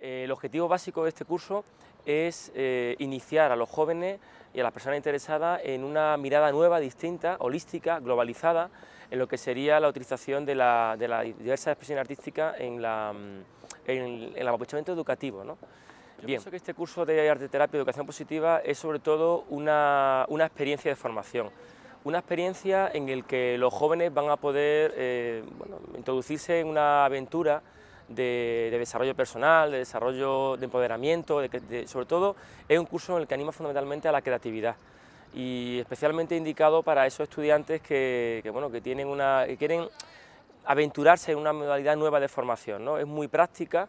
Eh, el objetivo básico de este curso es eh, iniciar a los jóvenes y a las personas interesadas en una mirada nueva, distinta, holística, globalizada, en lo que sería la utilización de la, diversa expresión artística mm, en, el aprovechamiento educativo. Yo pienso que este curso de arte terapia y educación positiva es sobre todo una, experiencia de formación una experiencia en la que los jóvenes van a poder eh, introducirse en una aventura de, desarrollo personal, de desarrollo de empoderamiento, de, sobre todo es un curso en el que anima fundamentalmente a la creatividad y especialmente indicado para esos estudiantes que, que tienen una, que quieren aventurarse en una modalidad nueva de formación. ¿no? Es muy práctica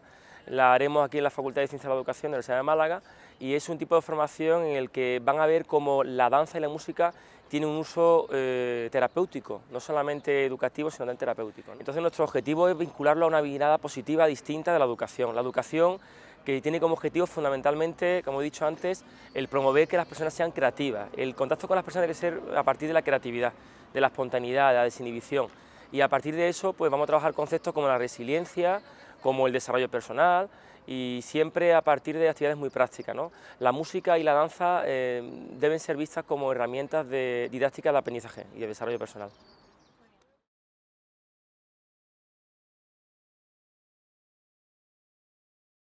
la haremos aquí en la Facultad de Ciencias de la Educación de la Universidad de Málaga y es un tipo de formación en el que van a ver cómo la danza y la música tienen un uso eh, terapéutico, no solamente educativo, sino también terapéutico. Entonces nuestro objetivo es vincularlo a una mirada positiva distinta de la educación. La educación que tiene como objetivo fundamentalmente, como he dicho antes, el promover que las personas sean creativas. El contacto con las personas debe ser a partir de la creatividad, de la espontaneidad, de la desinhibición. Y a partir de eso, pues vamos a trabajar conceptos como la resiliencia, como el desarrollo personal y siempre a partir de actividades muy prácticas. La música y la danza eh, deben ser vistas como herramientas de didáctica de aprendizaje y de desarrollo personal.